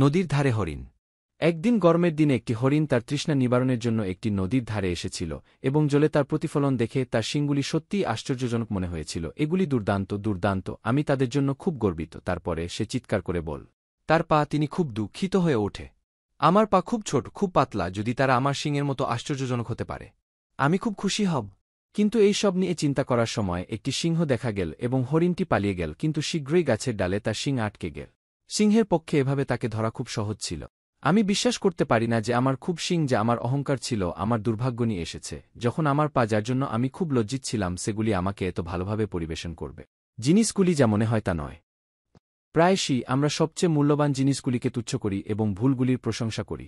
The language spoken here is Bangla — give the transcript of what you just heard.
নদীর ধারে হরিণ একদিন গরমের দিনে একটি হরিণ তার তৃষ্ণা নিবারণের জন্য একটি নদীর ধারে এসেছিল এবং জলে তার প্রতিফলন দেখে তার শিংগুলি সত্যিই আশ্চর্যজনক মনে হয়েছিল এগুলি দুর্দান্ত দুর্দান্ত আমি তাদের জন্য খুব গর্বিত তারপরে সে চিৎকার করে বল তার পা তিনি খুব দুঃখিত হয়ে ওঠে আমার পা খুব ছোট খুব পাতলা যদি তারা আমার শিংয়ের মতো আশ্চর্যজনক হতে পারে আমি খুব খুশি হব কিন্তু এই সব নিয়ে চিন্তা করার সময় একটি সিংহ দেখা গেল এবং হরিণটি পালিয়ে গেল কিন্তু শীঘ্রই গাছের ডালে তার শিং আটকে গেল সিংহের পক্ষে এভাবে তাকে ধরা খুব সহজ ছিল আমি বিশ্বাস করতে পারি না যে আমার খুব সিং যে আমার অহংকার ছিল আমার দুর্ভাগ্য নিয়ে এসেছে যখন আমার পা যার জন্য আমি খুব লজ্জিত ছিলাম সেগুলি আমাকে এত ভালোভাবে পরিবেশন করবে জিনিসগুলি যা মনে হয় তা নয় প্রায়শই আমরা সবচেয়ে মূল্যবান জিনিসগুলিকে তুচ্ছ করি এবং ভুলগুলির প্রশংসা করি